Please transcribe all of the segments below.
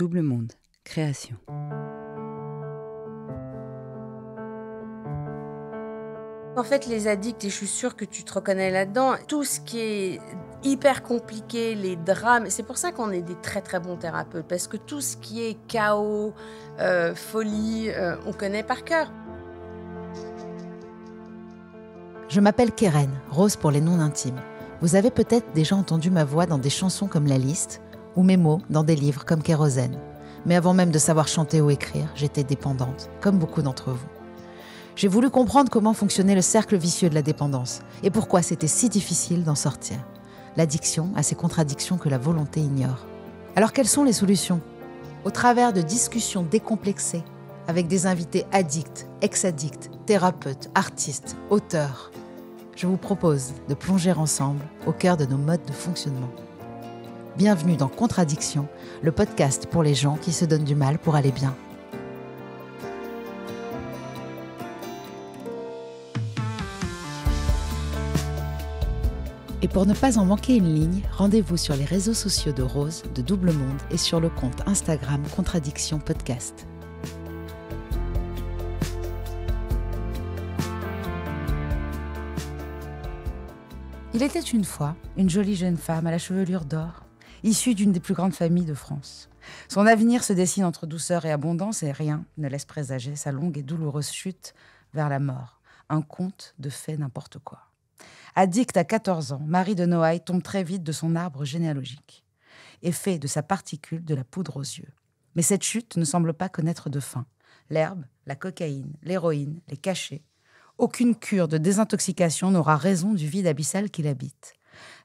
Double Monde, création. En fait, les addicts, et je suis sûre que tu te reconnais là-dedans, tout ce qui est hyper compliqué, les drames, c'est pour ça qu'on est des très très bons thérapeutes, parce que tout ce qui est chaos, euh, folie, euh, on connaît par cœur. Je m'appelle Keren, Rose pour les noms intimes. Vous avez peut-être déjà entendu ma voix dans des chansons comme La Liste, ou mes mots dans des livres comme Kérosène. Mais avant même de savoir chanter ou écrire, j'étais dépendante, comme beaucoup d'entre vous. J'ai voulu comprendre comment fonctionnait le cercle vicieux de la dépendance et pourquoi c'était si difficile d'en sortir. L'addiction a ces contradictions que la volonté ignore. Alors quelles sont les solutions Au travers de discussions décomplexées avec des invités addicts, ex-addicts, thérapeutes, artistes, auteurs, je vous propose de plonger ensemble au cœur de nos modes de fonctionnement. Bienvenue dans Contradiction, le podcast pour les gens qui se donnent du mal pour aller bien. Et pour ne pas en manquer une ligne, rendez-vous sur les réseaux sociaux de Rose, de Double Monde et sur le compte Instagram Contradiction Podcast. Il était une fois une jolie jeune femme à la chevelure d'or, issu d'une des plus grandes familles de France. Son avenir se dessine entre douceur et abondance et rien ne laisse présager sa longue et douloureuse chute vers la mort. Un conte de fait n'importe quoi. Addict à 14 ans, Marie de Noailles tombe très vite de son arbre généalogique et fait de sa particule de la poudre aux yeux. Mais cette chute ne semble pas connaître de fin. L'herbe, la cocaïne, l'héroïne, les cachets, aucune cure de désintoxication n'aura raison du vide abyssal qu'il habite.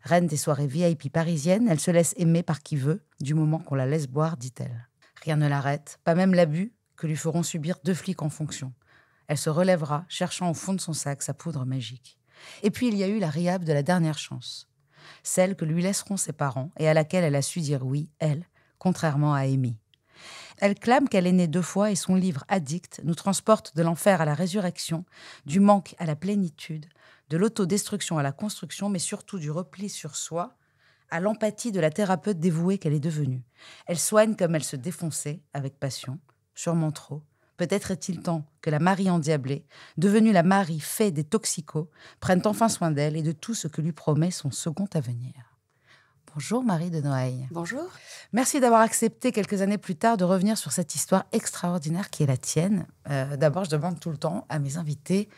Reine des soirées VIP parisiennes, elle se laisse aimer par qui veut, du moment qu'on la laisse boire, dit-elle. Rien ne l'arrête, pas même l'abus que lui feront subir deux flics en fonction. Elle se relèvera, cherchant au fond de son sac sa poudre magique. Et puis il y a eu la riab de la dernière chance, celle que lui laisseront ses parents et à laquelle elle a su dire oui, elle, contrairement à Amy. Elle clame qu'elle est née deux fois et son livre Addict nous transporte de l'enfer à la résurrection, du manque à la plénitude, de l'autodestruction à la construction, mais surtout du repli sur soi, à l'empathie de la thérapeute dévouée qu'elle est devenue. Elle soigne comme elle se défonçait, avec passion, sûrement trop. Peut-être est-il temps que la Marie endiablée, devenue la Marie fée des toxicos, prenne enfin soin d'elle et de tout ce que lui promet son second avenir. Bonjour Marie de Noailles. Bonjour. Merci d'avoir accepté quelques années plus tard de revenir sur cette histoire extraordinaire qui est la tienne. Euh, d'abord, je demande tout le temps à mes invités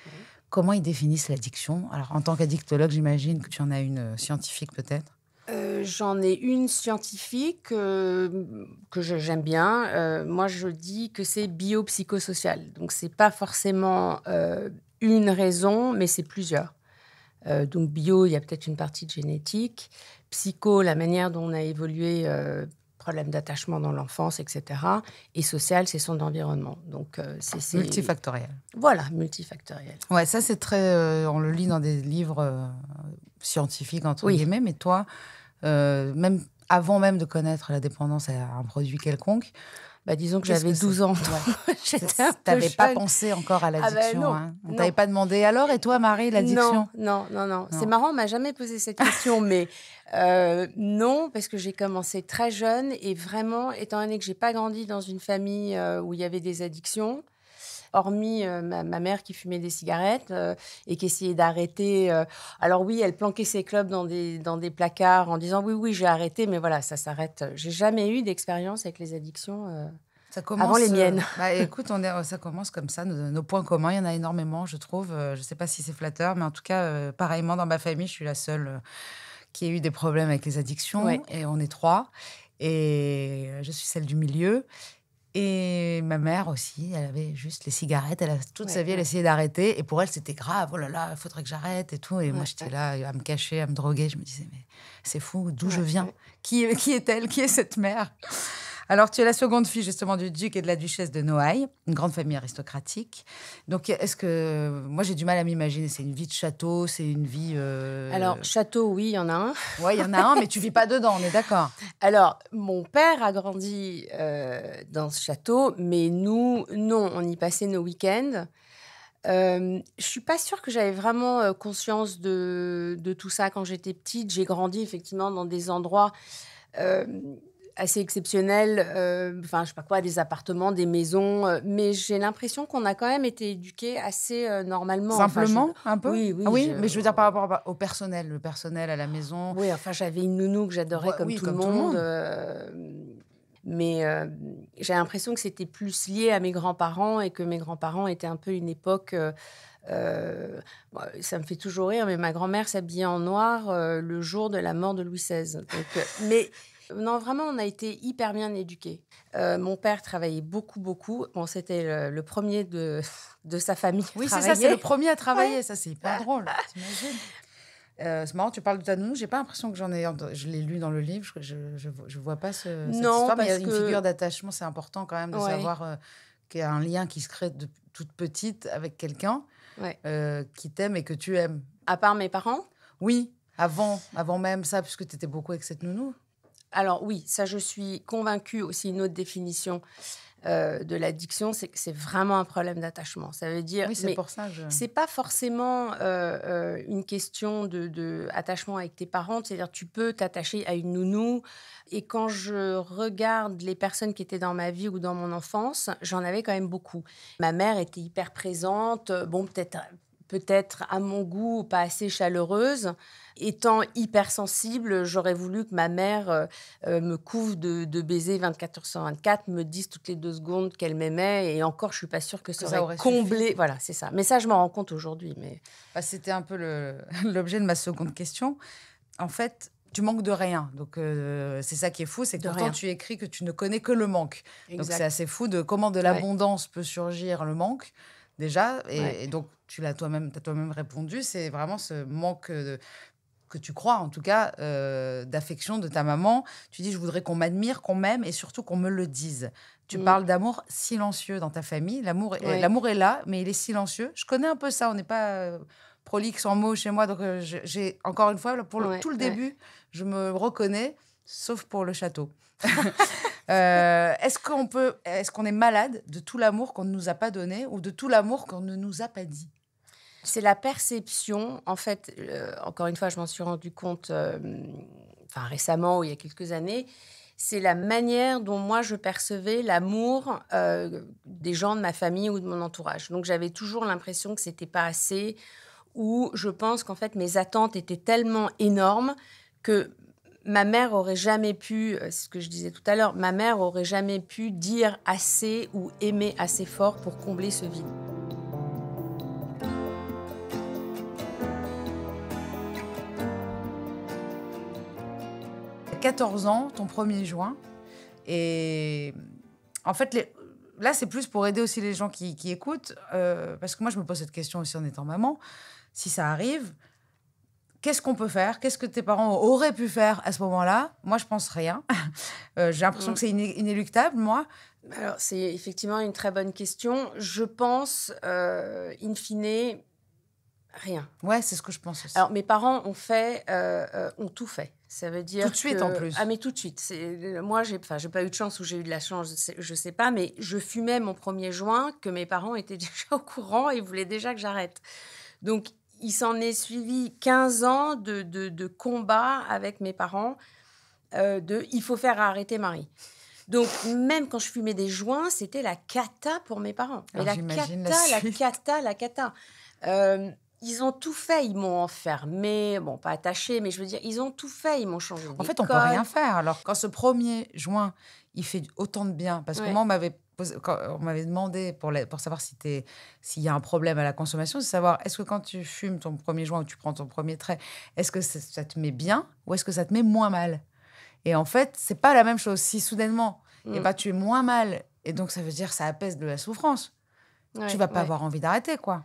comment ils définissent l'addiction Alors, en tant qu'addictologue, j'imagine que tu en as une euh, scientifique peut-être euh, J'en ai une scientifique euh, que j'aime bien. moi, je dis que c'est biopsychosocial. Donc, ce n'est pas forcément une raison, mais c'est plusieurs. donc, bio, il y a peut-être une partie de génétique. Psycho, la manière dont on a évolué problèmes d'attachement dans l'enfance, etc. Et social, c'est son environnement. Donc, euh, c'est multifactoriel. Voilà, multifactoriel. Ouais, ça c'est très. Euh, on le lit dans des livres euh, scientifiques entre oui. guillemets. Mais toi, même avant même de connaître la dépendance à un produit quelconque, bah, disons que j'avais 12 ans. Tu n'avais pas pensé encore à ah, bah, l'addiction. Ah On hein. t'avait pas demandé alors, et toi, Marie, l'addiction Non, non, non. C'est marrant, on m'a jamais posé cette question, mais euh, non, parce que j'ai commencé très jeune et vraiment, étant donné que j'ai pas grandi dans une famille euh, où il y avait des addictions, hormis euh, ma, mère qui fumait des cigarettes euh, et qui essayait d'arrêter. Euh. alors oui, elle planquait ses clubs dans des, placards en disant oui, oui, j'ai arrêté, mais voilà, ça s'arrête. J'ai jamais eu d'expérience avec les addictions. Ça Avant les miennes. Bah, écoute, on ça commence comme ça. Nos, points communs, il y en a énormément, je trouve. Je ne sais pas si c'est flatteur, mais en tout cas, pareillement, dans ma famille, je suis la seule qui ait eu des problèmes avec les addictions. Et on est trois. Et je suis celle du milieu. Et ma mère aussi, elle avait juste les cigarettes. Elle a toute sa vie, elle essayait d'arrêter. Et pour elle, c'était grave. Oh là là, il faudrait que j'arrête et tout. Et moi, j'étais là à me cacher, à me droguer. Je me disais, mais c'est fou, d'où je viens Qui, qui est-elle Qui est cette mère alors, tu es la seconde fille justement du duc et de la duchesse de Noailles, une grande famille aristocratique. Donc, est-ce que moi j'ai du mal à m'imaginer, c'est une vie de château, c'est une vie. Euh, Alors, château, oui, il y en a un. Oui, il y en a un, mais tu vis pas dedans, on est d'accord. Alors, mon père a grandi euh, dans ce château, mais nous, non, on y passait nos week-ends. Euh, je suis pas sûre que j'avais vraiment euh, conscience de, tout ça quand j'étais petite. J'ai grandi effectivement dans des endroits assez exceptionnel. Euh, enfin, je sais pas quoi, des appartements, des maisons, euh, mais j'ai l'impression qu'on a quand même été éduqués assez euh, normalement. Simplement, un peu Oui, oui. Ah oui mais je veux dire par rapport au personnel, le personnel à la maison. Oui, enfin, j'avais une nounou que j'adorais comme, tout, le monde mais j'ai l'impression que c'était plus lié à mes grands-parents et que mes grands-parents étaient un peu une époque. ça me fait toujours rire, mais ma grand-mère s'habillait en noir le jour de la mort de Louis XVI. mais non, vraiment, on a été hyper bien éduqués. Euh, mon père travaillait beaucoup, beaucoup. Bon, c'était le, premier de, sa famille. Oui, c'est ça, c'est le premier à travailler. Ça, c'est hyper drôle, t'imagines euh, c'est marrant, tu parles de ta nounou. J'ai pas l'impression que j'en ai. Je l'ai lu dans le livre. Je, je, vois pas ce, cette non, parce mais il y a une figure d'attachement. C'est important quand même de savoir euh, qu'il y a un lien qui se crée de toute petite avec quelqu'un qui t'aime et que tu aimes. À part mes parents. Oui, avant, avant même ça, puisque tu étais beaucoup avec cette nounou. Alors oui, ça je suis convaincue aussi une autre définition euh, de l'addiction, c'est que c'est vraiment un problème d'attachement. Ça veut dire. Oui, c'est pour ça. C'est pas forcément euh, euh, une question de, attachement avec tes parents. C'est-à-dire, tu peux t'attacher à une nounou. Et quand je regarde les personnes qui étaient dans ma vie ou dans mon enfance, j'en avais quand même beaucoup. Ma mère était hyper présente. Bon, peut-être peut-être à mon goût pas assez chaleureuse. Étant hypersensible, j'aurais voulu que ma mère euh, euh, me couvre de, de baisers 24 h sur 24, me dise toutes les deux secondes qu'elle m'aimait, et encore, je suis pas sûre que, ça, aurait comblé. Voilà, c'est ça. Mais ça, je m'en rends compte aujourd'hui. Mais bah, c'était un peu l'objet de ma seconde question. En fait, tu manques de rien. Donc euh, c'est ça qui est fou, c'est que pourtant tu écris que tu ne connais que le manque. Donc c'est assez fou de comment de l'abondance peut surgir le manque déjà. Et, donc, tu l'as toi-même, as toi-même répondu. C'est vraiment ce manque de, que tu crois, en tout cas, euh, d'affection de ta maman. Tu dis, je voudrais qu'on m'admire, qu'on m'aime et surtout qu'on me le dise. Tu mm. parles d'amour silencieux dans ta famille. L'amour, l'amour est là, mais il est silencieux. Je connais un peu ça. On n'est pas euh, prolixe en mots chez moi. Donc, euh, j'ai encore une fois, pour tout le début, je me reconnais, sauf pour le château. Euh, est-ce qu'on peut, est-ce qu'on est malade de tout l'amour qu'on ne nous a pas donné ou de tout l'amour qu'on ne nous a pas dit C'est la perception. En fait, euh, encore une fois, je m'en suis rendu compte, euh, récemment ou il y a quelques années. C'est la manière dont moi je percevais l'amour des gens de ma famille ou de mon entourage. Donc j'avais toujours l'impression que c'était pas assez, ou je pense qu'en fait mes attentes étaient tellement énormes que ma mère aurait jamais pu, euh, c'est ce que je disais tout à l'heure, ma mère aurait jamais pu dire assez ou aimer assez fort pour combler ce vide. À 14 ans, ton 1er juin, et en fait, là, c'est plus pour aider aussi les gens qui, écoutent, euh, parce que moi, je me pose cette question aussi en étant maman, si ça arrive, qu'est-ce qu'on peut faire Qu'est-ce que tes parents auraient pu faire à ce moment-là Moi, je pense rien. Euh, j'ai l'impression que mm. c'est inéluctable, moi. Alors, c'est effectivement une très bonne question. Je pense, euh, in fine, rien. Ouais, c'est ce que je pense aussi. Alors, mes parents ont fait, euh, ont tout fait. Ça veut dire tout de suite en plus. Ah mais tout de suite. Moi j'ai, enfin j'ai pas eu de chance ou j'ai eu de la chance, je sais, sais pas, mais je fumais mon 1er juin que mes parents étaient déjà au courant et voulaient déjà que j'arrête. Donc il s'en est suivi 15 ans de, de, de combat avec mes parents euh, de il faut faire arrêter Marie. Donc, même quand je fumais des joints, c'était la cata pour mes parents. Et la, cata, la, cata, la cata, euh, ils ont tout fait. Ils m'ont enfermé, bon, pas attaché, mais je veux dire, ils ont tout fait. Ils m'ont changé. En fait, on peut rien faire. Alors, quand ce premier joint, il fait autant de bien, parce que moi, on m'avait on m'avait demandé pour, savoir s'il y a un problème à la consommation, c'est savoir est-ce que quand tu fumes ton premier joint ou tu prends ton premier trait, est-ce que ça, te met bien ou est-ce que ça te met moins mal Et en fait, c'est pas la même chose. Si soudainement, et eh mm. ben, tu es moins mal, et donc ça veut dire ça apaise de la souffrance. tu vas pas avoir envie d'arrêter, quoi.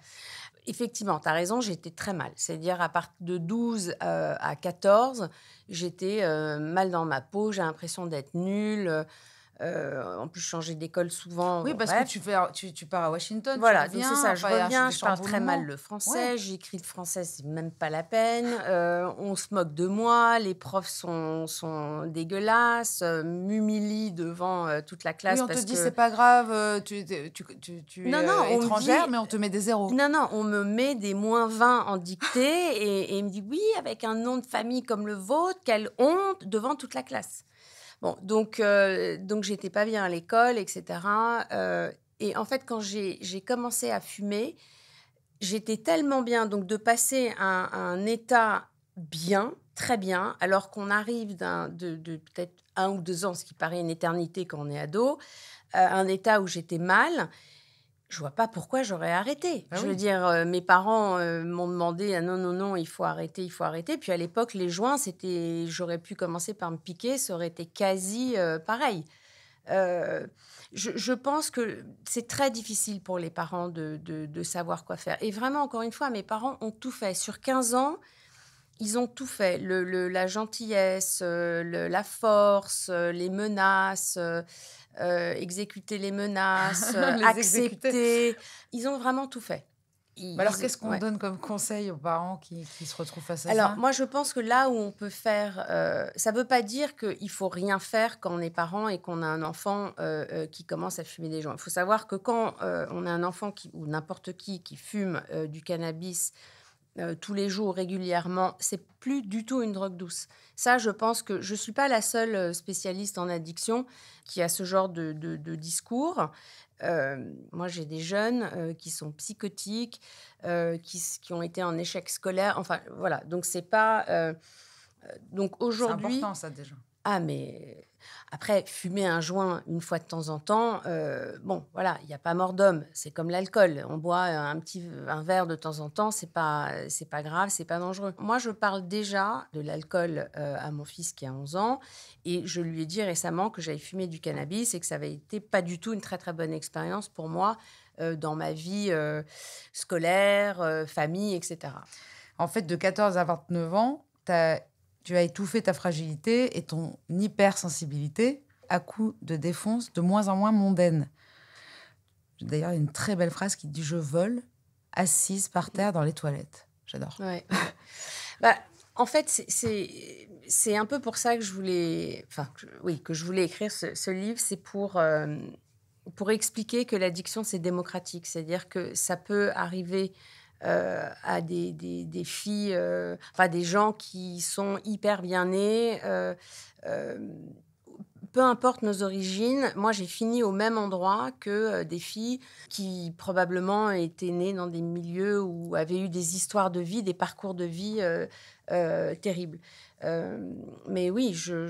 Effectivement, tu as raison, j'étais très mal. C'est-à-dire, à partir de 12 euh, à 14, j'étais euh, mal dans ma peau, j'ai l'impression d'être nulle. Euh, euh, en plus, changer d'école souvent. Oui, parce que tu, pars à Washington. Voilà, donc c'est ça. Je reviens, je parle très mal le français. J'écris le français, c'est même pas la peine. Euh, on se moque de moi. Les profs sont, dégueulasses, euh, m'humilient devant toute la classe. mais on te dit, c'est pas grave, tu, es étrangère, mais on te met des zéros. Non, non, on me met des moins 20 en dictée et, et il me dit, oui, avec un nom de famille comme le vôtre, quelle honte devant toute la classe donc, euh, donc j'étais pas bien à l'école, etc. Euh, et en fait, quand j'ai commencé à fumer, j'étais tellement bien, donc de passer à, un état bien, très bien, alors qu'on arrive de, de peut-être un ou deux ans, ce qui paraît une éternité quand on est ado, à euh, un état où j'étais mal je vois pas pourquoi j'aurais arrêté. Ah je veux dire, euh, mes parents euh, m'ont demandé ah, non, non, non, il faut arrêter, il faut arrêter. Puis à l'époque, les joints, c'était, j'aurais pu commencer par me piquer, ça aurait été quasi euh, pareil. Je, pense que c'est très difficile pour les parents de, de, savoir quoi faire. Et vraiment, encore une fois, mes parents ont tout fait. Sur 15 ans, ils ont tout fait. Le, la gentillesse, euh, le, la force, euh, les menaces, euh, exécuter les menaces, accepter. Ils ont vraiment tout fait. alors, qu'est-ce qu'on donne comme conseil aux parents qui, se retrouvent face à ça Alors, moi, je pense que là où on peut faire, ça ne veut pas dire qu'il faut rien faire quand on est parent et qu'on a un enfant qui commence à fumer des joints. Il faut savoir que quand on a un enfant qui, ou n'importe qui qui fume du cannabis, euh, tous les jours régulièrement, c'est plus du tout une drogue douce. Ça, je pense que je ne suis pas la seule euh, spécialiste en addiction qui a ce genre de, discours. Euh, moi, j'ai des jeunes qui sont psychotiques, qui, qui, ont été en échec scolaire. Enfin, voilà. Donc, c'est pas. donc, aujourd'hui. C'est important, ça, déjà. Ah, mais après, fumer un joint une fois de temps en temps, euh, bon, voilà, il n'y a pas mort d'homme. C'est comme l'alcool. On boit un petit un verre de temps en temps, c'est pas c'est pas grave, c'est pas dangereux. Moi, je parle déjà de l'alcool euh, à mon fils qui a 11 ans, et je lui ai dit récemment que j'avais fumé du cannabis et que ça avait été pas du tout une très très bonne expérience pour moi euh, dans ma vie scolaire, famille, etc. En fait, de 14 à 29 ans, tu as tu as étouffé ta fragilité et ton hypersensibilité à coup de défense de moins en moins mondaine. D'ailleurs, une très belle phrase qui dit Je vole assise par terre dans les toilettes. J'adore. Bah, en fait, c'est un peu pour ça que je voulais, enfin, oui, que je voulais écrire ce, livre. C'est pour, euh, pour expliquer que l'addiction, c'est démocratique. C'est-à-dire que ça peut arriver euh, à des, des, filles, euh, enfin des gens qui sont hyper bien nés. Euh, peu importe nos origines, moi j'ai fini au même endroit que des filles qui probablement étaient nées dans des milieux où avaient eu des histoires de vie, des parcours de vie terribles. mais oui, je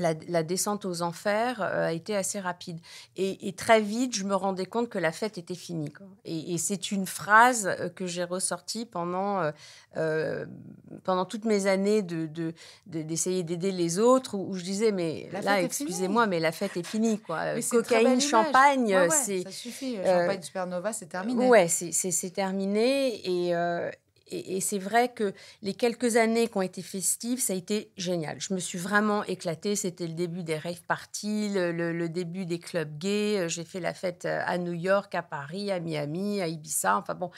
la, descente aux enfers euh, a été assez rapide. Et, très vite, je me rendais compte que la fête était finie. Et, c'est une phrase euh, que j'ai ressortie pendant, euh, pendant toutes mes années d'essayer d'aider les autres, où, je disais, mais là, excusez-moi, mais la fête est finie. Quoi. Cocaïne, champagne, c'est... Ça suffit, champagne, supernova, c'est terminé. Ouais, c'est terminé. Et, et, c'est vrai que les quelques années qui ont été festives, ça a été génial. Je me suis vraiment éclatée. C'était le début des rave parties, le, début des clubs gays. Euh, j'ai fait la fête euh, à New York, à Paris, à Miami, à Ibiza. Enfin bon,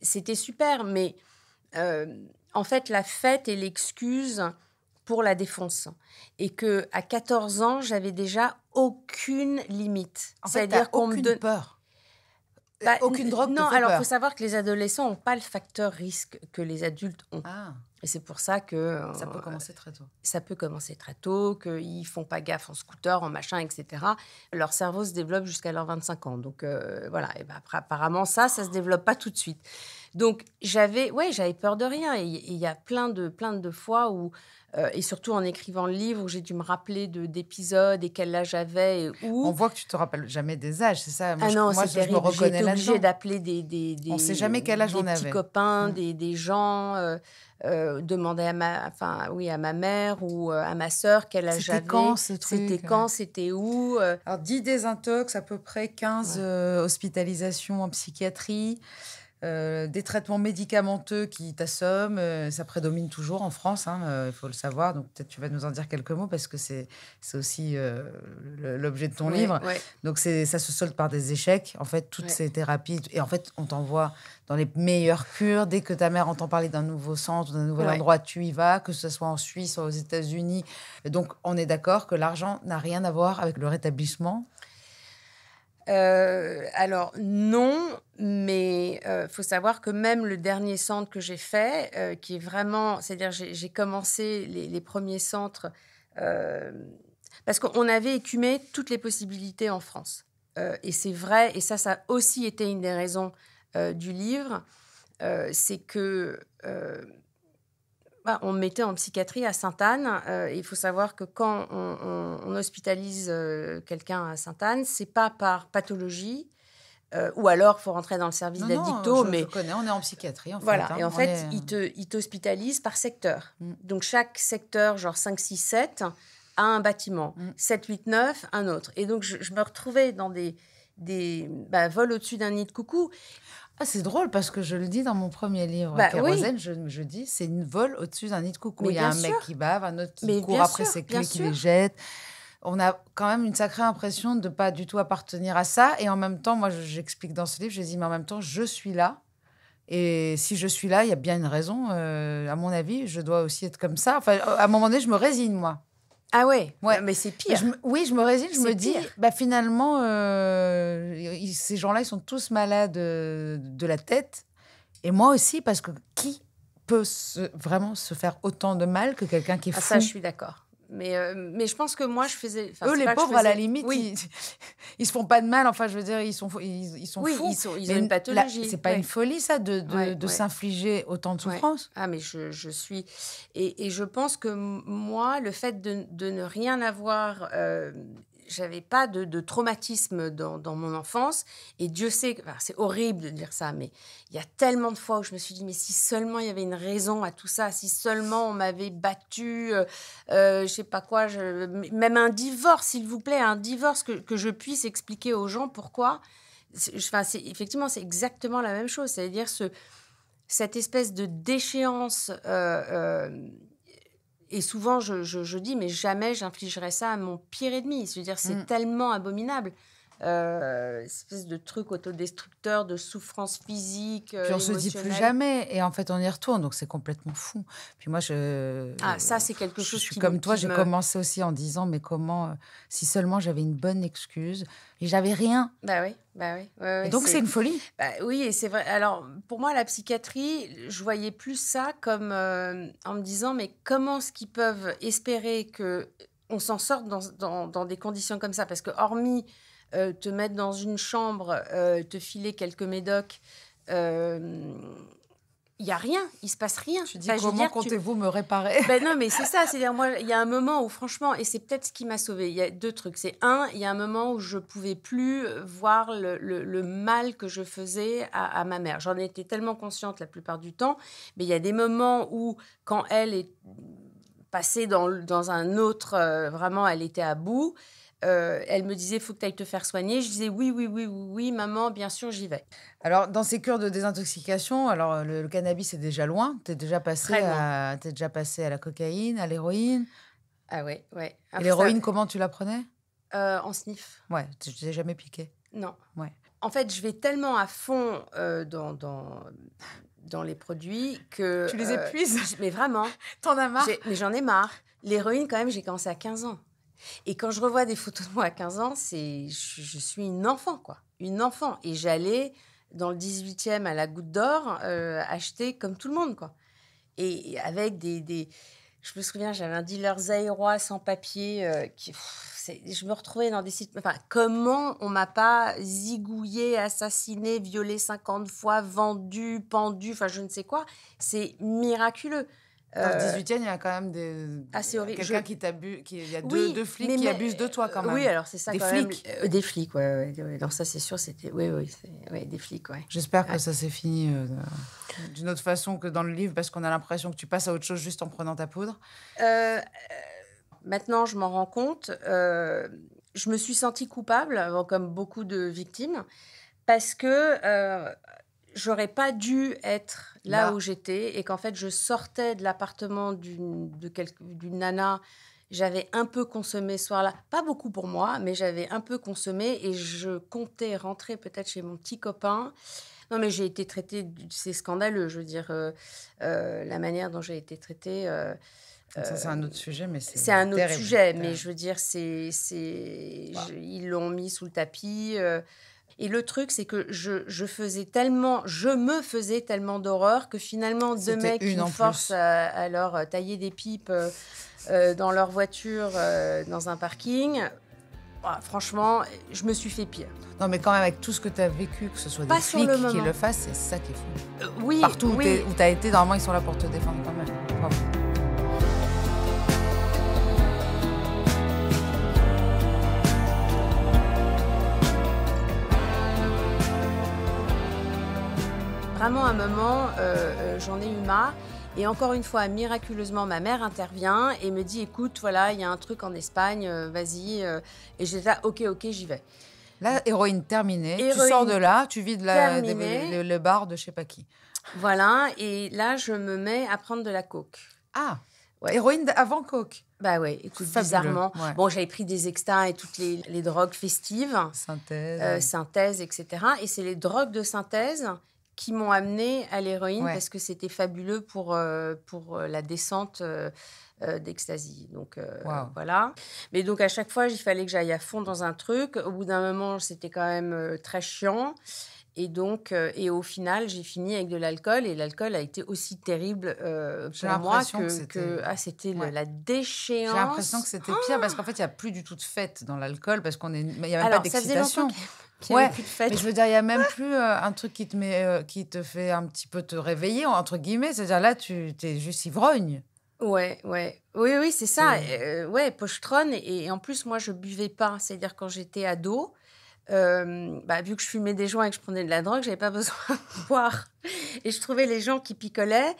c'était super, mais euh, en fait, la fête est l'excuse pour la défonce. Et que à 14 ans, j'avais déjà aucune limite. C'est-à-dire qu'on me peur. Bah, euh, aucune drogue Non, alors il faut savoir que les adolescents n'ont pas le facteur risque que les adultes ont. Ah. Et c'est pour ça que... Euh, ça peut commencer très tôt. Ça peut commencer très tôt, qu'ils ne font pas gaffe en scooter, en machin, etc. Leur cerveau se développe jusqu'à leurs 25 ans. Donc euh, voilà, et bah, apparemment ça, ça se développe pas tout de suite. Donc j'avais ouais, j'avais peur de rien. Et il y a plein de, plein de fois où euh, et surtout en écrivant le livre, j'ai dû me rappeler d'épisodes et quel âge j'avais et où. On voit que tu te rappelles jamais des âges, c'est ça moi, Ah non, c'est terrible. J'étais obligée d'appeler des, des, des, On sait jamais quel âge des petits copains, mm. des, des, gens, euh, euh, demander à ma, enfin oui, à ma mère ou euh, à ma sœur quel âge j'avais. C'était quand ce truc C'était quand C'était où Alors 10 désintox, à peu près 15 hospitalisations en psychiatrie. Euh, des traitements médicamenteux qui t'assomment. Euh, ça prédomine toujours en France, hein, euh, il faut le savoir. Donc peut-être tu vas nous en dire quelques mots parce que c'est aussi l'objet de ton livre. Donc ça se solde par des échecs. En fait, toutes ces thérapies. Et en fait, on t'envoie dans les meilleures cures. Dès que ta mère entend parler d'un nouveau centre, d'un nouvel endroit, tu y vas, que ce soit en Suisse, ou aux États-Unis. Donc on est d'accord que l'argent n'a rien à voir avec le rétablissement euh, alors non, mais il euh, faut savoir que même le dernier centre que j'ai fait, euh, qui est vraiment, c'est-à-dire j'ai commencé les, les, premiers centres parce qu'on avait écumé toutes les possibilités en France. et c'est vrai, et ça, ça a aussi été une des raisons du livre, c'est que bah, on mettait en psychiatrie à Sainte-Anne. Euh, il faut savoir que quand on, hospitalise euh, quelqu'un à Sainte-Anne, c'est pas par pathologie. Euh, ou alors, faut rentrer dans le service d'addicto. mais je on est en psychiatrie. voilà. Hein, et en fait, ils te, il t'hospitalisent par secteur. Mm. Donc, chaque secteur, genre 5, 6, 7, a un bâtiment. 7, 8, 9, un autre. Et donc, je, me retrouvais dans des, des bah, vols au-dessus d'un nid de coucou. Ah, c'est drôle parce que je le dis dans mon premier livre, bah je, dis c'est une vol au-dessus d'un nid de coucou. Il y a un mec qui bave, un autre qui court après ses clés, qui les jette. On a quand même une sacrée impression de pas du tout appartenir à ça. Et en même temps, moi, j'explique dans ce livre, je dis, mais en même temps, je suis là. Et si je suis là, il y a bien une raison. Euh, à mon avis, je dois aussi être comme ça. Enfin, à un moment donné, je me résigne, moi. Ah ouais, ouais. mais c'est pire. oui, je me résigne, je me dis, bah finalement, euh, ces gens-là, ils sont tous malades euh, de la tête. Et moi aussi, parce que qui peut vraiment se faire autant de mal que quelqu'un qui est ah, Ça, je suis d'accord. Mais, euh, mais je pense que moi, je faisais. Eux, les pauvres, à la limite, ils, ils se font pas de mal. Enfin, je veux dire, ils sont, ils, sont oui, Ils, sont, ont une pathologie. C'est pas une folie, ça, de, de, s'infliger autant de souffrance. Ah, mais je, je suis. Et, et, je pense que moi, le fait de, de ne rien avoir. Euh, j'avais pas de, de traumatisme dans, dans, mon enfance. Et Dieu sait, c'est horrible de dire ça, mais il y a tellement de fois où je me suis dit, mais si seulement il y avait une raison à tout ça, si seulement on m'avait battu, euh, euh je sais pas quoi, je, même un divorce, s'il vous plaît, un divorce que, que, je puisse expliquer aux gens pourquoi. Enfin, effectivement, c'est exactement la même chose. C'est-à-dire ce, cette espèce de déchéance. Euh, euh, et souvent, je, dis, mais jamais j'infligerai ça à mon pire ennemi. Je veux dire, c'est mm. tellement abominable. Euh, espèce de truc autodestructeur, de souffrance physique. Puis on se dit plus jamais, et en fait on y retourne, donc c'est complètement fou. Puis moi je. Ah, ça c'est quelque chose. Je comme toi, j'ai commencé aussi en disant, mais comment, euh, si seulement j'avais une bonne excuse, et j'avais rien. Bah oui. Bah oui, donc c'est une folie. Bah, oui, et c'est vrai. Alors pour moi, la psychiatrie, je voyais plus ça comme euh, en me disant mais comment est-ce qu'ils peuvent espérer que on s'en sorte dans, dans, dans, des conditions comme ça Parce que hormis euh, te mettre dans une chambre, euh, te filer quelques médocs, il euh, n'y a rien, il se passe rien. Tu dis comment comptez-vous me réparer ben Non, mais c'est ça. cest moi, il y a un moment où, franchement, et c'est peut-être ce qui m'a sauvée, il y a deux trucs. C'est un, il y a un moment où je pouvais plus voir le, mal que je faisais à, ma mère. J'en étais tellement consciente la plupart du temps, mais il y a des moments où, quand elle est passée dans un autre, vraiment, elle était à bout. Euh, elle me disait, faut que tu ailles te faire soigner. Je disais, oui, oui, oui, oui, maman, bien sûr, j'y vais. Alors, dans ces cures de désintoxication, alors le, cannabis est déjà loin. Tu es, déjà passé à, la cocaïne, à l'héroïne. Ah oui, oui. l'héroïne, comment tu la prenais euh, En sniff. Ouais, tu t'es jamais piqué Non. Ouais. En fait, je vais tellement à fond euh, dans, dans, dans les produits que... Tu les épuises Mais vraiment. T'en as marre Mais j'en ai marre. L'héroïne, quand même, j'ai commencé à 15 ans. Et quand je revois des photos de moi à 15 ans, c'est je, suis une enfant, quoi. Une enfant. Et j'allais dans le 18e à la Goutte d'Or euh, acheter comme tout le monde, quoi. Et avec des. je me souviens, j'avais un dealer aérois sans papier. Euh, je me retrouvais dans des sites. Enfin, comment on m'a pas zigouillé, assassiné, violé 50 fois, vendu, pendu, enfin, je ne sais quoi. C'est miraculeux. Dans le 18e, euh, il y a quand même des. assez ah, Quelqu'un qui t'abuse. Qui... Il y a deux, flics qui abusent de toi quand même. Oui, alors c'est ça. Des quand flics. Euh, des flics, ouais. ouais, Alors ça, c'est sûr, c'était. Oui, oui, des flics, ouais. J'espère que ça s'est fini euh, d'une autre façon que dans le livre, parce qu'on a l'impression que tu passes à autre chose juste en prenant ta poudre. maintenant, je m'en rends compte. je me suis sentie coupable, comme beaucoup de victimes, parce que j'aurais pas dû être là, où j'étais et qu'en fait je sortais de l'appartement d'une nana j'avais un peu consommé ce soir-là, pas beaucoup pour moi, mais j'avais un peu consommé et je comptais rentrer peut-être chez mon petit copain. Non, mais j'ai été traitée, c'est scandaleux, je veux dire, euh, euh, la manière dont j'ai été traitée. Euh, ça, c'est un autre sujet, mais c'est. C'est un autre sujet, mais je veux dire, c'est. c'est Ils l'ont mis sous le tapis. Et le truc, c'est que je, faisais tellement, je me faisais tellement d'horreur que finalement, deux mecs qui me forcent à, leur euh, tailler des pipes euh, euh, dans leur voiture, dans un parking, franchement, je me suis fait pire. Non, mais quand même, avec tout ce que tu as vécu, que ce soit des flics qui le fassent, c'est ça qui est fou. oui, Partout où tu as été, normalement, ils sont là pour te défendre quand même. vraiment un moment, euh, euh, j'en ai eu marre. Et encore une fois, miraculeusement, ma mère intervient et me dit écoute, voilà, il y a un truc en Espagne, euh, vas-y. Et j'étais là, ok, ok, j'y vais. Là, héroïne terminée. tu sors de là, tu vides la, le, bar de je sais pas qui. Voilà, et là, je me mets à prendre de la coke. Ah Héroïne avant coke bah ouais, écoute, bizarrement. Bon, j'avais pris des extas et toutes les, drogues festives. Synthèse. synthèse, etc. Et c'est les drogues de synthèse qui m'ont amené à l'héroïne parce que c'était fabuleux pour, euh, pour euh, la descente euh, euh Donc voilà. Mais donc à chaque fois, il fallait que j'aille à fond dans un truc. Au bout d'un moment, c'était quand même très chiant. Et donc, et au final, j'ai fini avec de l'alcool et l'alcool a été aussi terrible pour moi que, ah, c'était la déchéance. J'ai l'impression que c'était pire parce qu'en fait, il n'y a plus du tout de fête dans l'alcool parce qu'on est, il n'y a même pas d'excitation. Mais je veux dire, il n'y a même plus euh, un truc qui te, met, euh, qui te fait un petit peu te réveiller, entre guillemets. C'est-à-dire là, tu es juste ivrogne. Ouais, ouais. Oui, oui, c'est ça. Euh, ouais, pochtron. pochetronne. Et, en plus, moi, je buvais pas. C'est-à-dire, quand j'étais ado, bah, vu que je fumais des joints et que je prenais de la drogue, j'avais pas besoin de boire. Et je trouvais les gens qui picolaient.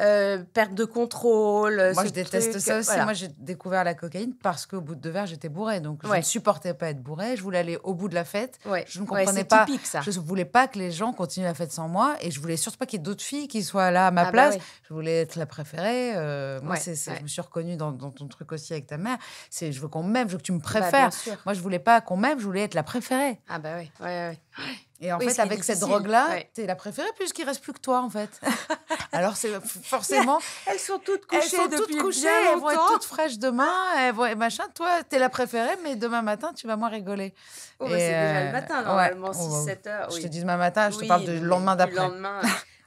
Euh, perte de contrôle. Euh, moi, je déteste ça aussi. Moi, j'ai découvert la cocaïne parce qu'au bout de deux verres, j'étais bourrée. Donc, je ne supportais pas être bourrée. Je voulais aller au bout de la fête. Je ne comprenais pas. Typique, ça. Je ne voulais pas que les gens continuent la fête sans moi. Et je voulais surtout pas qu'il y ait d'autres filles qui soient là à ma ah bah place. je voulais être la préférée. Euh, moi, je me suis reconnue dans, ton truc aussi avec ta mère. C'est, je veux qu'on m'aime, je veux que tu me bah, préfères. moi, je voulais pas qu'on m'aime, je voulais être la préférée. Ah, bah oui, oui, oui. Et en fait, avec cette drogue-là, tu t'es la préférée puisqu'il reste plus que toi, en fait. Alors, c'est forcément. elles sont toutes couchées. Elles sont toutes couchées. Elles vont être toutes fraîches demain. Elles vont, et machin. Toi, t'es la préférée, mais demain matin, tu vas moins rigoler. Oh, bah, c'est déjà le euh, matin, normalement, 6-7 bah, heures. Je te dis demain matin, je te parle du lendemain d'après. Le lendemain.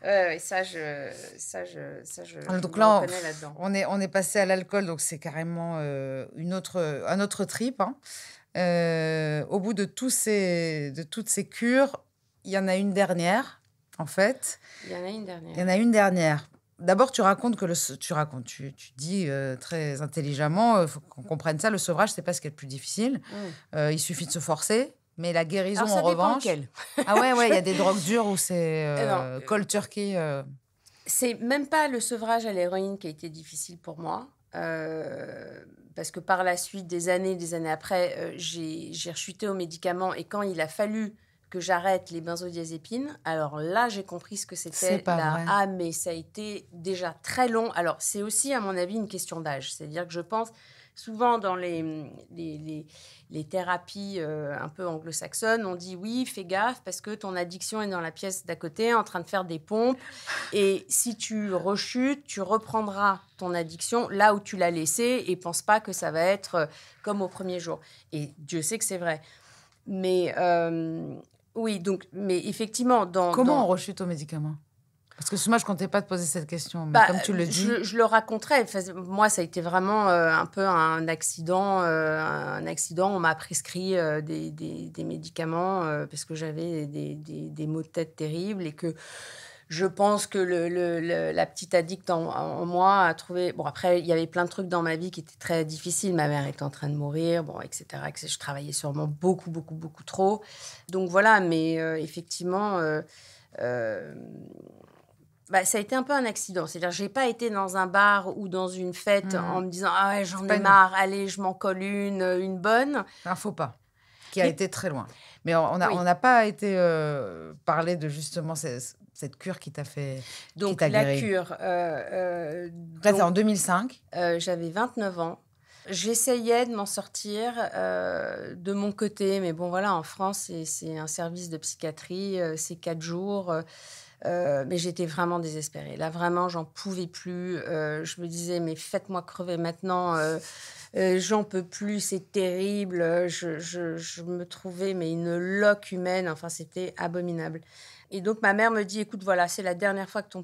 et ça, je, ça, je, ça, je donc là, on, est, on est passé à l'alcool, donc c'est carrément euh, une autre, un autre trip. Hein. Euh, au bout de, tous ces, de toutes ces cures, il y en a une dernière, en fait. Il y en a une dernière. Il y en a une dernière. D'abord, tu racontes que le, tu racontes, tu, tu dis euh, très intelligemment, euh, faut qu'on comprenne ça. Le sevrage, c'est pas ce qui est le plus difficile. Mm. il suffit de se forcer. Mais la guérison, Alors, ça en revanche. ah ouais, ouais, il y a des drogues dures où c'est col turkey. C'est même pas le sevrage à l'héroïne qui a été difficile pour moi. Euh, parce que par la suite, des années, des années après, euh, j'ai rechuté aux médicaments. Et quand il a fallu que j'arrête les benzodiazépines. Alors là, j'ai compris ce que c'était la vrai. mais ça a été déjà très long. Alors, c'est aussi, à mon avis, une question d'âge. C'est-à-dire que je pense souvent dans les, les, thérapies euh, un peu anglo-saxonnes, on dit oui, fais gaffe parce que ton addiction est dans la pièce d'à côté en train de faire des pompes. Et si tu rechutes, tu reprendras ton addiction là où tu l'as laissée et pense pas que ça va être euh, comme au premier jour. Et Dieu sait que c'est vrai. Mais euh, oui, donc, mais effectivement, dans. Comment on rechute aux médicaments parce que moi, je comptais pas te poser cette question, mais bah, comme tu le dis. Je, le raconterai. moi, ça a été vraiment euh, un peu un accident. Euh, un accident. On m'a prescrit euh, des, des, médicaments parce que j'avais des, des, maux de tête terribles et que. Je pense que le, la petite addict en, moi a trouvé. Bon, après, il y avait plein de trucs dans ma vie qui étaient très difficiles. Ma mère était en train de mourir, bon, etc. Je travaillais sûrement beaucoup, beaucoup, beaucoup trop. Donc voilà, mais effectivement, bah, ça a été un peu un accident. C'est-à-dire, j'ai pas été dans un bar ou dans une fête mmh. en me disant ah ouais, j'en ai marre, allez, je m'en colle une, euh, une bonne. Un faux pas qui a été très loin. Mais on n'a pas été euh, parlé parler de justement cette cure qui t'a fait. Donc la cure. Euh, euh, c'est en 2005. Euh, j'avais 29 ans. J'essayais de m'en sortir de mon côté, mais bon voilà, en France, c'est un service de psychiatrie, c'est quatre jours. Euh, mais j'étais vraiment désespérée. Là, vraiment, j'en pouvais plus. Euh, je me disais, mais faites-moi crever maintenant. Euh, j'en peux plus, c'est terrible. Je, me trouvais, mais une loque humaine. Enfin, c'était abominable. Et donc, ma mère me dit, écoute, voilà, c'est la dernière fois que ton,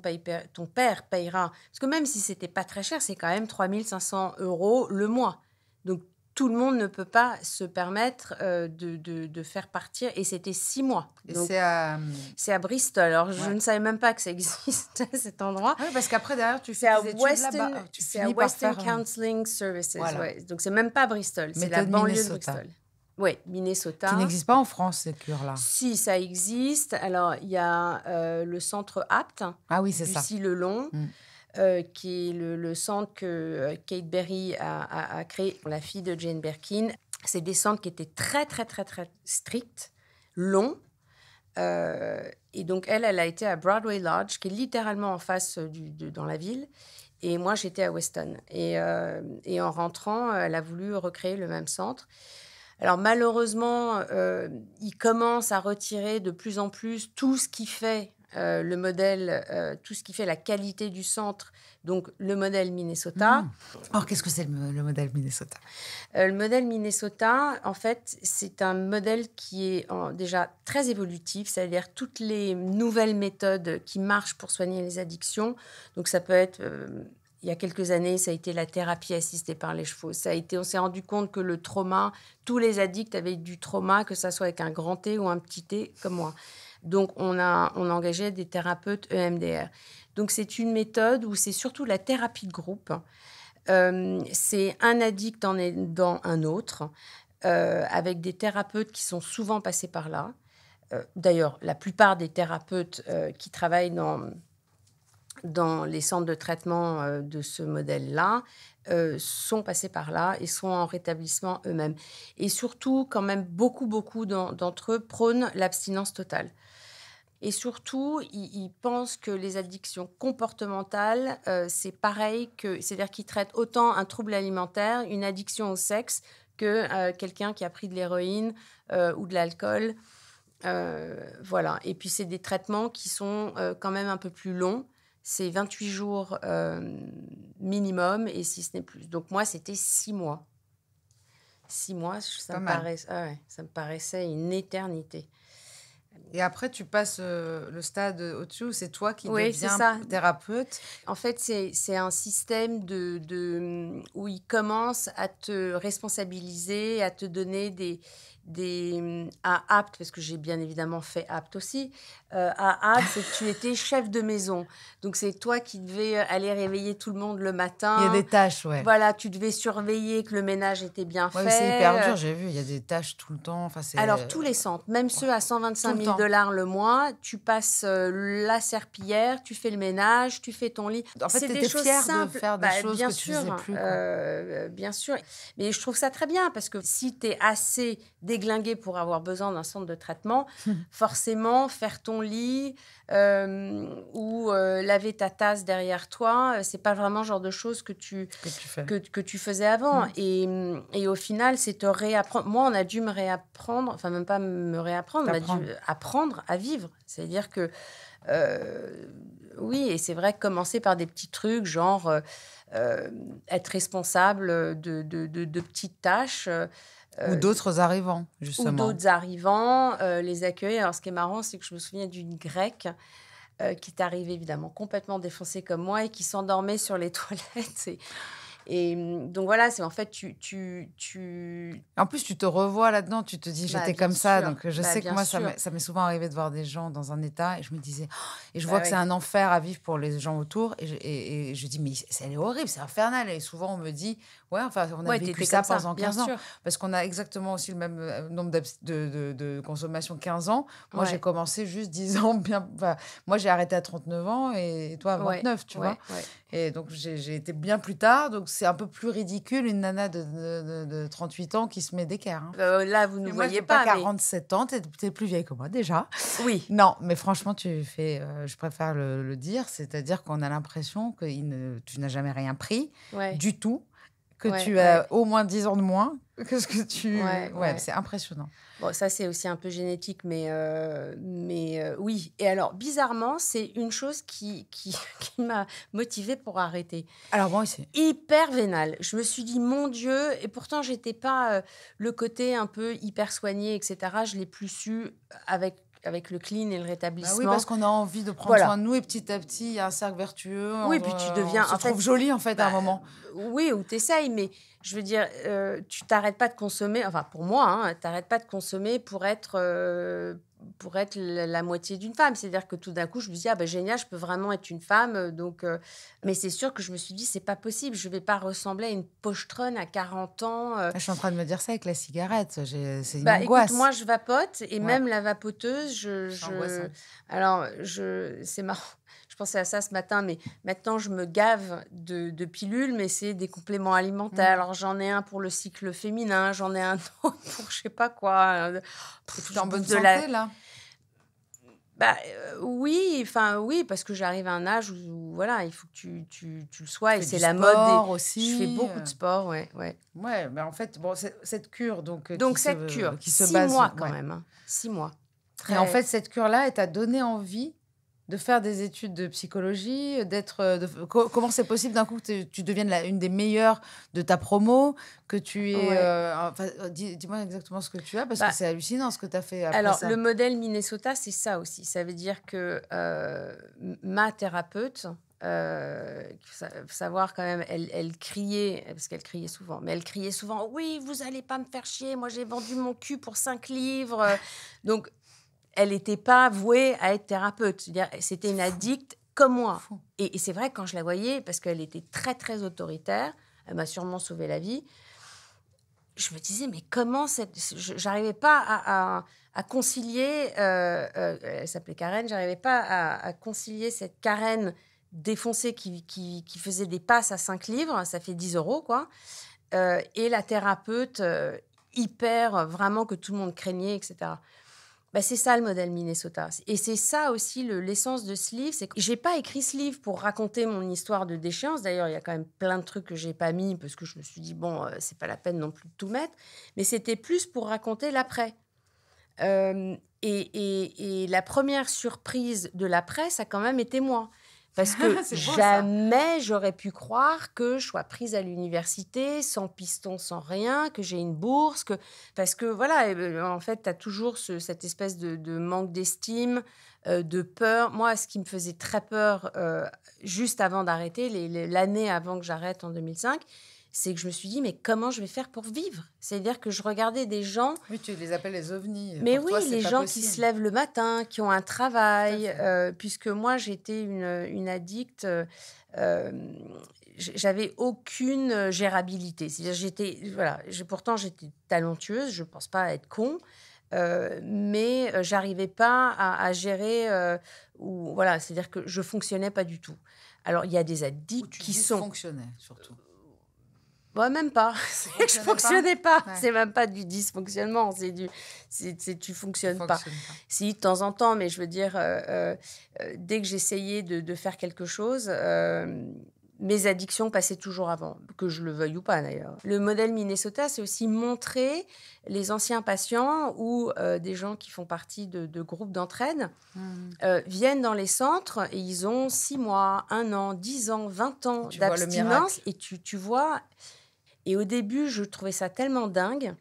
ton père payera. Parce que même si c'était pas très cher, c'est quand même 3500 euros le mois. Donc, tout le monde ne peut pas se permettre euh, de, faire partir. Et c'était six mois. C'est à... Euh, à... Bristol. Alors, je ne savais même pas que ça existait, cet endroit. Ah oui, parce qu'après, derrière, tu fais à Western, C'est à Western euh, Counseling Services. Donc, ce Donc, c'est même pas Bristol. C'est la banlieue de Bristol. Oui, Minnesota. Qui n'existe pas en France, cette cure-là. Si, ça existe. Alors, il y a le centre APT. Ah oui, c'est ça. Ici, le long. Mm. Euh, qui est le, centre que euh, Kate Berry a, a, a, créé, la fille de Jane Birkin. C'est des centres qui étaient très, très, très, très stricts, longs. Euh, et donc, elle, elle a été à Broadway Lodge, qui est littéralement en face du, dans la ville. Et moi, j'étais à Weston. Et, en rentrant, elle a voulu recréer le même centre. Alors malheureusement, il commence à retirer de plus en plus tout ce qui fait euh, le modèle, euh, tout ce qui fait la qualité du centre, donc le modèle Minnesota. Hmm. Or, qu'est-ce que c'est le, modèle Minnesota euh, Le modèle Minnesota, en fait, c'est un modèle qui est déjà très évolutif, c'est-à-dire toutes les nouvelles méthodes qui marchent pour soigner les addictions. Donc, ça peut être il y a quelques années, ça a été la thérapie assistée par les chevaux. Ça a été, on s'est rendu compte que le trauma, tous les addicts avaient du trauma, que ça soit avec un grand T ou un petit T, comme moi. Donc, on a, engagé des thérapeutes EMDR. Donc, c'est une méthode où c'est surtout la thérapie de groupe. Euh, c'est un addict en dans un autre, euh, avec des thérapeutes qui sont souvent passés par là. Euh, d'ailleurs, la plupart des thérapeutes qui travaillent dans, dans les centres de traitement euh, de ce modèle-là euh, sont passés par là et sont en rétablissement eux-mêmes. Et surtout, quand même, beaucoup, beaucoup d'entre eux prônent l'abstinence totale. Et surtout, ils, pensent que les addictions comportementales, euh, c'est pareil que. C'est-à-dire qu'ils traitent autant un trouble alimentaire, une addiction au sexe, que quelqu'un qui a pris de l'héroïne ou de l'alcool. voilà. Et puis, c'est des traitements qui sont quand même un peu plus longs c'est 28 jours euh, minimum, et si ce n'est plus. Donc moi, c'était 6 mois. 6 mois, ah ça me, paraissait, ça paraissait une éternité. Et après, tu passes euh, le stade au-dessus c'est toi qui deviens thérapeute. En fait, c'est un système de, où ils commencent à te responsabiliser, à te donner des, des, à Apt, parce que j'ai bien évidemment fait Apt aussi, euh, à Apt, tu étais chef de maison. Donc c'est toi qui devais euh, aller réveiller tout le monde le matin. Il y a des tâches, ouais. Voilà, tu devais surveiller que le ménage était bien fait. C'est hyper dur, j'ai vu, il y a des tâches tout le temps. Enfin, Alors euh, tous les centres, même ceux à 125 000 dollars le mois, tu passes la serpillière, tu fais le ménage, tu fais ton lit. En fait, faire des bah, choses bien que sûr, tu plus. bien sûr. Mais je trouve ça très bien, parce que si tu es assez déglingué pour avoir besoin d'un centre de traitement, forcément, faire ton lit euh, ou euh, laver ta tasse derrière toi, euh, c'est pas vraiment le genre de choses que tu, que tu, faisais avant. Mm. Et, mm, et, au final, c'est te réapprendre. Moi, on a dû me réapprendre, enfin, même pas me réapprendre, on a dû apprendre à vivre. C'est-à-dire que. oui, et c'est vrai que commencer par des petits trucs, genre être responsable de, de, de petites tâches, ou euh, d'autres arrivants, justement. Ou d'autres arrivants, euh, les accueillir. Alors, ce qui est marrant, c'est que je me souviens d'une grecque euh, qui est arrivée, évidemment, complètement défoncée comme moi et qui s'endormait sur les toilettes. Et et mmh, donc voilà, c'est en fait, tu, tu, tu, En plus, tu te revois là-dedans, tu te dis, bah, j'étais comme ça. Donc euh, je bah, sais que moi, ça m'est souvent arrivé de voir des gens dans un état et je me disais, oh, et je bah vois que c'est un enfer à vivre pour les gens autour. Et je, et, je dis, mais c'est horrible, c'est infernal. Et souvent, on me dit, ouais, enfin, on a vécu ça pendant 15 ans. Parce qu'on a exactement aussi le même euh, nombre de, de, consommation 15 ans. Moi, j'ai commencé juste 10 ans. bien Moi, j'ai arrêté à 39 ans et toi à 29, tu vois. Et donc, j'ai été bien plus tard. Donc, c'est un peu plus ridicule une nana de, de, 38 ans qui se met d'équerre. Hein. Euh, là, vous ne voyez pas. 47 ans, t'es es plus vieille que moi déjà. Oui. Non, mais franchement, tu fais. Euh, je préfère le, dire, c'est-à-dire qu'on a l'impression que tu n'as jamais rien pris du tout que tu as au moins 10 ans de moins que ce que tu. Ouais, c'est impressionnant. Bon, ça, c'est aussi un peu génétique, mais, euh, mais euh, oui. Et alors, bizarrement, c'est une chose qui, qui, m'a motivée pour arrêter. Alors, moi bon, aussi. Hyper vénale. Je me suis dit, mon Dieu, et pourtant, j'étais pas euh, le côté un peu hyper soigné, etc. Je l'ai plus su avec avec le clean et le bah rétablissement. oui, parce qu'on a envie de prendre soin de nous et petit à petit, il y a un cercle vertueux. Oui, puis tu deviens. On se trouve jolie en fait à un bah, moment. Oui, ou tu essayes. mais je veux dire, euh, tu t'arrêtes pas de consommer. Enfin, pour moi, tu hein, t'arrêtes pas de consommer pour être euh, pour être la moitié d'une femme. C'est-à-dire que tout d'un coup, je me dis, ah ben génial, je peux vraiment être une femme. Euh, donc, euh, mais c'est sûr que je me suis dit, c'est pas possible, je vais pas ressembler à une pochetronne à 40 ans. Euh. je suis en train de me dire ça avec la cigarette, c'est une bah, moi, je vapote et même la vapoteuse, je. je... Alors, je... c'est marrant pensais à ça ce matin, mais maintenant je me gave de, pilules, mais c'est des compléments alimentaires. Mm. Alors j'en ai un pour le cycle féminin, j'en ai un autre pour je sais pas quoi. Euh, Pff, en bonne santé, là bah, euh, oui, enfin oui, parce que j'arrive à un âge où, voilà, il faut que tu, le sois et c'est la mode. aussi. Je fais beaucoup de euh. sport, ouais, ouais. Ouais, mais en fait, bon, cette cure donc. Donc cette cure qui se six mois quand même, hein, six mois. Et en fait, cette cure là, elle t'a donné envie de faire des études de psychologie, d'être, euh, comment c'est possible d'un coup que tu deviennes la, une des meilleures de ta promo, que tu es, euh, euh, dis-moi exactement ce que tu as parce que bah, c'est hallucinant ce que tu as fait. alors le modèle Minnesota, c'est ça aussi. Ça veut dire que ma thérapeute, euh, savoir quand même, elle, elle criait, parce qu'elle criait souvent, mais elle criait souvent Oui, vous allez pas me faire chier, moi j'ai vendu mon cul pour 5 livres. Donc elle n'était pas vouée à être thérapeute. C'était une addicte comme moi. Et, c'est vrai, quand je la voyais, parce qu'elle était très, très autoritaire, elle m'a sûrement sauvé la vie, je me disais, mais comment cette... n'arrivais pas à, concilier... Euh, euh, elle s'appelait Karen, j'arrivais pas à, concilier cette Karen défoncée qui, faisait des passes à 5 livres, ça fait 10 euros, quoi, euh, et la thérapeute hyper, vraiment, que tout le monde craignait, etc. Bah, c'est ça le modèle Minnesota. Et c'est ça aussi l'essence de ce livre. C'est n'ai j'ai pas écrit ce livre pour raconter mon histoire de déchéance. D'ailleurs, il y a quand même plein de trucs que j'ai pas mis parce que je me suis dit bon, euh, c'est pas la peine non plus de tout mettre. Mais c'était plus pour raconter l'après. Euh, et, et, la première surprise de l'après, ça a quand même été moi. Parce que jamais j'aurais pu croire que je sois prise à l'université sans piston, sans rien, que j'ai une bourse, parce que voilà, ben, en fait, tu as toujours cette espèce de, manque d'estime, euh, de peur. Moi, ce qui me faisait très peur euh, juste avant d'arrêter, l'année avant que j'arrête en 2005, c'est que je me suis dit, mais comment je vais faire pour vivre C'est-à-dire que je regardais des gens. Oui, tu les appelles les ovnis. Mais oui, les gens qui se lèvent le matin, qui ont un travail, euh, puisque moi, j'étais une, une, addict. Euh, euh, j'avais aucune gérabilité. C'est-à-dire, j'étais. Voilà, pourtant, j'étais talentueuse, je ne pense pas être con. Mais mais j'arrivais pas à, gérer ou voilà c'est-à-dire que je fonctionnais pas du tout alors il y a des addicts qui sont fonctionnaient surtout même pas. Que je fonctionnais pas. C'est même pas du dysfonctionnement. C'est du, c'est tu fonctionnes pas. Si de temps en temps, mais je veux dire, euh, euh, euh, dès que j'essayais de, faire quelque chose. mes addictions passaient toujours avant, que je le veuille ou pas d'ailleurs. Le modèle Minnesota, c'est aussi montrer les anciens patients ou des gens qui font partie de, groupes d'entraide hmm. viennent dans les centres et ils ont 6 mois, 1 an, 10 ans, 20 ans d'abstinence et tu, tu vois et au début, je trouvais ça tellement dingue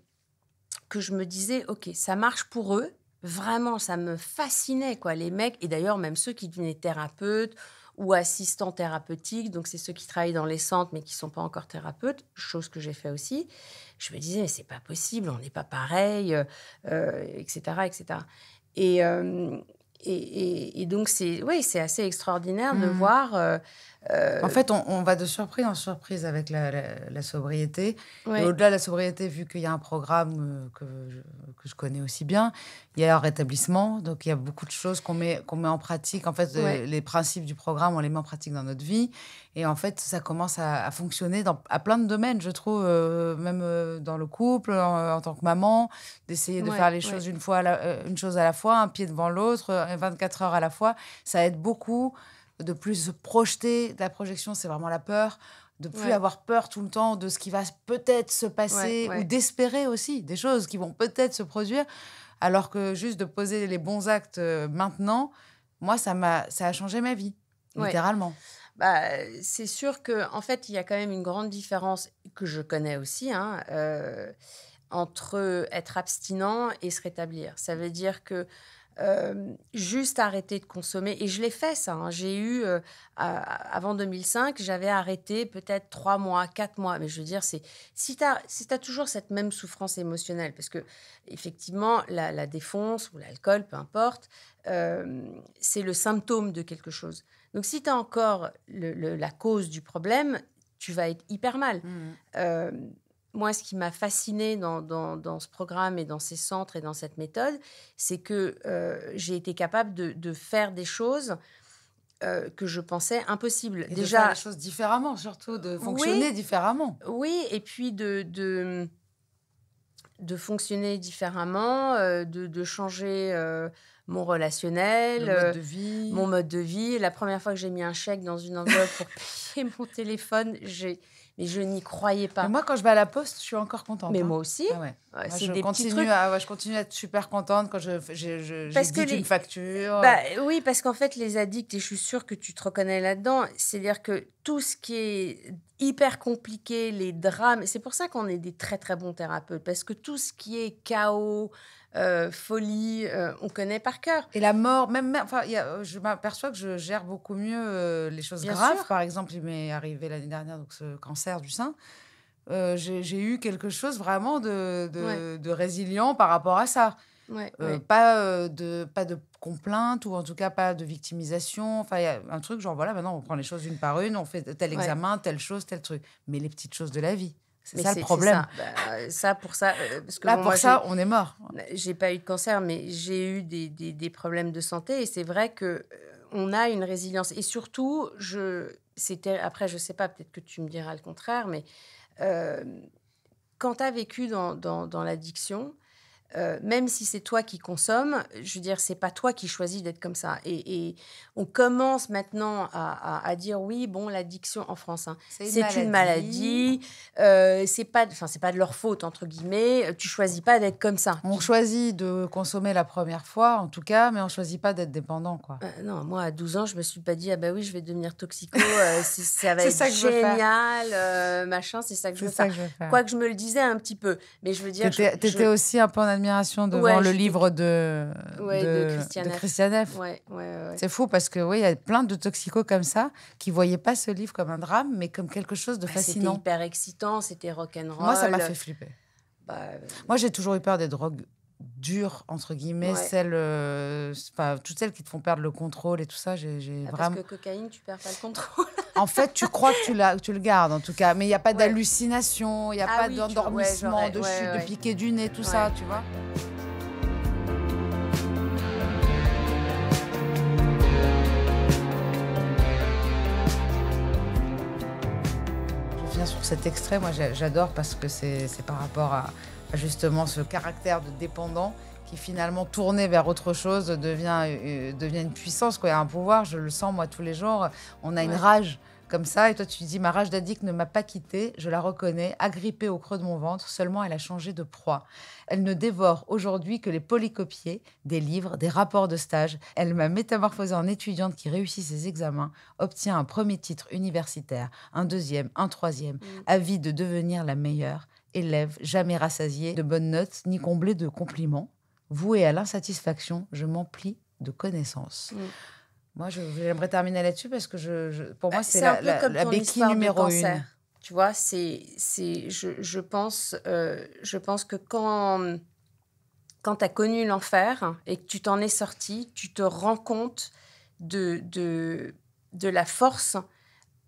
que je me disais, OK, ça marche pour eux. Vraiment, ça me fascinait, quoi, les mecs. Et d'ailleurs, même ceux qui devenaient thérapeutes ou assistants thérapeutiques, donc c'est ceux qui travaillent dans les centres mais qui ne sont pas encore thérapeutes, chose que j'ai fait aussi. Je me disais, mais c'est pas possible, on n'est pas pareil, etc., euh, euh, etc. Euh, et, et, donc, c'est ouais, assez extraordinaire de mmh. voir. Euh, en fait, on, va de surprise en surprise avec la, sobriété. au-delà de la sobriété, vu qu'il y a un programme euh, que je, connais aussi bien, il y a un rétablissement. Donc, il y a beaucoup de choses qu'on met, qu'on met en pratique. En fait, euh, les, principes du programme, on les met en pratique dans notre vie. Et en fait, ça commence à, fonctionner à plein de domaines, je trouve, même dans le couple, en, tant que maman, d'essayer de faire les choses une, fois une chose à la fois, un pied devant l'autre, 24 heures à la fois. Ça aide beaucoup de plus se projeter. La projection, c'est vraiment la peur de plus avoir peur tout le temps de ce qui va peut-être se passer ou d'espérer aussi des choses qui vont peut-être se produire alors que juste de poser les bons actes euh, maintenant moi ça m'a ça a changé ma vie littéralement bah, c'est sûr que en fait il y a quand même une grande différence que je connais aussi hein, euh, entre être abstinent et se rétablir ça veut dire que euh, juste arrêter de consommer. Et je l'ai fait, ça. Hein. J'ai eu, euh, avant 2005, j'avais arrêté peut-être trois mois, quatre mois. Mais je veux dire, c'est si tu as, si as, toujours cette même souffrance émotionnelle, parce que, effectivement, la, défonce ou l'alcool, peu importe, euh, c'est le symptôme de quelque chose. Donc, si tu as encore la cause du problème, tu vas être hyper mal. Mmh moi, ce qui m'a fasciné dans, dans, ce programme et dans ces centres et dans cette méthode, c'est que euh, j'ai été capable de, de, faire des choses euh, que je pensais impossibles. Déjà, de faire les choses différemment, surtout de fonctionner différemment. Oui, et puis de, de, de fonctionner différemment, euh, de, de, changer mon relationnel, vie. mon mode de vie. La première fois que j'ai mis un chèque dans une enveloppe pour payer mon téléphone, j'ai mais je n'y croyais pas. moi, quand je vais à la poste, je suis encore contente. Mais hein. moi aussi. je, continue à, être super contente quand je, une facture. Bah, oui, parce qu'en fait, les addicts, et je suis sûre que tu te reconnais là-dedans, c'est-à-dire que tout ce qui est hyper compliqué, les drames, c'est pour ça qu'on est des très très bons thérapeutes, parce que tout ce qui est chaos, euh, folie, euh, on connaît par cœur. Et la mort, même, euh, je m'aperçois que je gère beaucoup mieux les choses graves. Par exemple, il m'est arrivé l'année dernière donc ce cancer du sein. j'ai eu quelque chose vraiment de, résilient par rapport à ça. Pas de pas de complainte ou en tout cas pas de victimisation. Enfin, il y a un truc genre, voilà, maintenant on prend les choses une par une, on fait tel examen, telle chose, tel truc. Mais les petites choses de la vie. C'est ça le problème. Bah, ça. pour ça. Euh, parce Là, pour ça, on est mort. J'ai pas eu de cancer, mais j'ai eu des, des, des, problèmes de santé. Et c'est vrai que euh, on a une résilience. Et surtout, je, c'était après, je sais pas, peut-être que tu me diras le contraire, mais euh, quand tu as vécu dans, dans, dans l'addiction, euh, même si c'est toi qui consommes, je veux dire, c'est pas toi qui choisis d'être comme ça. Et, on commence maintenant à, dire oui, bon, l'addiction en France, hein, c'est une maladie, euh, c'est pas, enfin, c'est pas de leur faute entre guillemets. Tu choisis pas d'être comme ça. On choisit de consommer la première fois, en tout cas, mais on choisit pas d'être dépendant, quoi. Euh, non, moi à 12 ans, je me suis pas dit ah bah oui, je vais devenir toxico, ça va être génial, machin, c'est ça que je veux ça faire. je Quoi que je me le disais un petit peu, mais je veux dire, t'étais aussi un peu en admiration devant le livre de, Christiane F. c'est fou parce que oui, il y a plein de toxicos comme ça qui voyaient pas ce livre comme un drame, mais comme quelque chose de bah, fascinant. C'était hyper excitant, c'était rock and roll. Moi, ça m'a fait flipper. Bah, euh, Moi, j'ai toujours eu peur des drogues dures, entre guillemets, celles, euh, toutes celles qui te font perdre le contrôle et tout ça. J'ai, ah, vraiment... Parce que cocaïne, tu perds pas le contrôle. en fait, tu crois que tu, la, tu le gardes, en tout cas. Mais il n'y a pas d'hallucination, il n'y a ah pas d'endormissement, de chute, de piqué du nez, tout ça, tu vois. Je viens sur cet extrait, moi j'adore parce que c'est par rapport à, justement ce caractère de dépendant qui finalement tourné vers autre chose devient, une euh, devient une puissance, quoi, un pouvoir. Je le sens moi tous les jours. On a une rage comme ça. Et toi, tu dis, ma rage d'addict ne m'a pas quittée, je la reconnais, agrippée au creux de mon ventre, seulement elle a changé de proie. Elle ne dévore aujourd'hui que les polycopiés, des livres, des rapports de stage. Elle m'a métamorphosée en étudiante qui réussit ses examens, obtient un premier titre universitaire, un deuxième, un troisième, mm. avis de devenir la meilleure élève jamais rassasié de bonnes notes ni comblé de compliments, voué à l'insatisfaction, je m'emplis de connaissances. Mm. Moi, j'aimerais terminer là-dessus parce que je, pour moi, euh, c'est la, béquille numéro une. Tu vois, c'est, c'est, je, je, pense, euh, je pense que quand, quand tu as connu l'enfer et que tu t'en es sorti, tu te rends compte de, de, de la force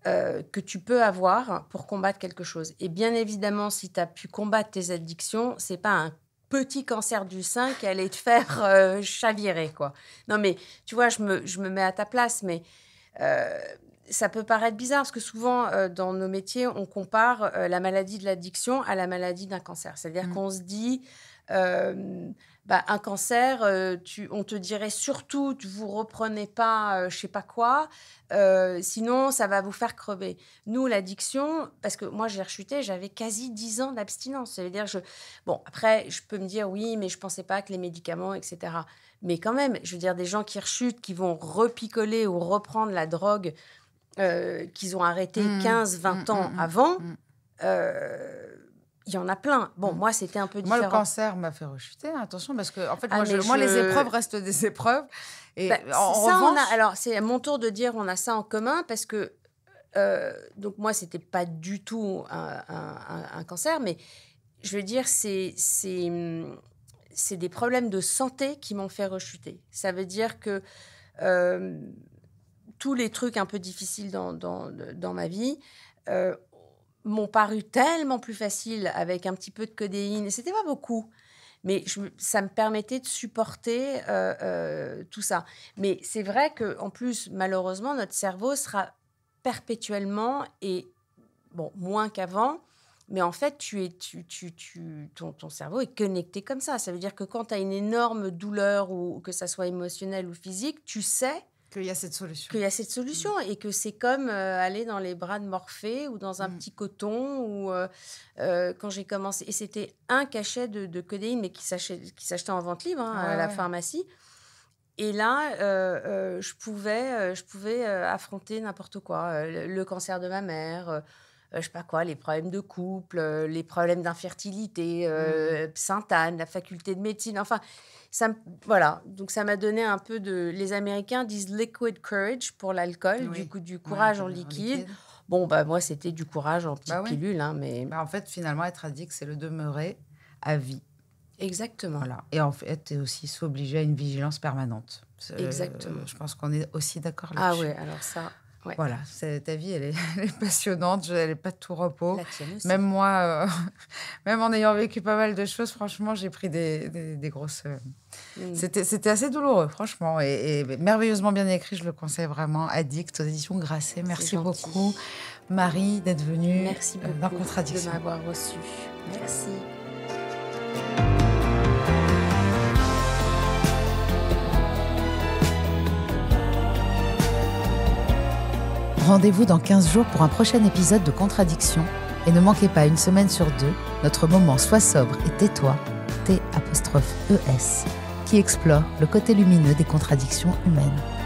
euh, que tu peux avoir pour combattre quelque chose. Et bien évidemment, si tu as pu combattre tes addictions, c'est pas un petit cancer du sein qui allait te faire euh, chavirer, quoi. Non, mais tu vois, je me, je me mets à ta place, mais euh, ça peut paraître bizarre parce que souvent, dans nos métiers, on compare la maladie de l'addiction à la maladie d'un cancer. C'est-à-dire mmh. qu'on se dit. Bah, un cancer, euh, on te dirait surtout, tu vous reprenez pas, je euh, je sais pas quoi, euh, sinon ça va vous faire crever. Nous, l'addiction, parce que moi j'ai rechuté, j'avais quasi 10 ans d'abstinence. C'est-à-dire, bon, après, je peux me dire oui, mais je pensais pas que les médicaments, etc. Mais quand même, je veux dire, des gens qui rechutent, qui vont repicoler ou reprendre la drogue qu'ils ont arrêtée 15, 20 ans mmh, avant, mmh il y en a plein. Bon, mm. moi, c'était un peu différent. Moi, le cancer m'a fait rechuter, attention, parce que, en fait, ah, moi, les épreuves restent des épreuves. Et bah, en revanche... alors, c'est mon tour de dire on a ça en commun, parce que, euh, donc, moi, c'était pas du tout un, cancer, mais je veux dire, c'est. C'est des problèmes de santé qui m'ont fait rechuter. Ça veut dire que euh, tous les trucs un peu difficiles dans, ma vie, euh, m'ont paru tellement plus faciles avec un petit peu de codéine. Et c'était pas beaucoup. Mais ça me permettait de supporter euh, euh, tout ça. Mais c'est vrai que, en plus, malheureusement, notre cerveau sera perpétuellement et bon moins qu'avant. Mais en fait, tu es, tu, tu, tu, ton, cerveau est connecté comme ça. Ça veut dire que quand tu as une énorme douleur, ou que ça soit émotionnel ou physique, tu sais qu'il y a cette solution. Qu'il y a cette solution et que c'est comme euh, aller dans les bras de Morphée ou dans un mm. petit coton ou euh, euh, quand j'ai commencé et c'était un cachet de, de codéine mais qui s'achetait en vente libre hein, ah à la pharmacie. Et là, je pouvais, je pouvais affronter n'importe quoi, le, cancer de ma mère euh, je sais pas quoi, les problèmes de couple, euh, les problèmes d'infertilité, euh, mm. Sainte-Anne, la faculté de médecine, enfin, ça, voilà. Donc ça m'a donné un peu de. Les Américains disent liquid courage pour l'alcool, du coup du courage en, liquide. Bon bah moi c'était du courage en petite bah pilule, hein, mais. Bah, en fait finalement être addict c'est le demeurer à vie. Exactement. Voilà. Et en fait, tu es aussi obligé à une vigilance permanente. Exactement. je pense qu'on est aussi d'accord ah là-dessus. Ah oui, alors ça. Voilà, ta vie, elle est, passionnante, elle n'est pas de tout repos. Même moi, euh, même en ayant vécu pas mal de choses, franchement, j'ai pris des, grosses. Euh, mm. C'était assez douloureux, franchement, et, merveilleusement bien écrit, je le conseille vraiment. Addict aux éditions Grasset. Merci beaucoup, Marie, d'être venue. Merci euh, beaucoup Contradiction. de m'avoir reçue. Merci. Rendez-vous dans 15 jours pour un prochain épisode de Contradictions. et ne manquez pas une semaine sur deux notre moment Sois sobre et tais-toi, t T-apostrophe-E-S, qui explore le côté lumineux des contradictions humaines.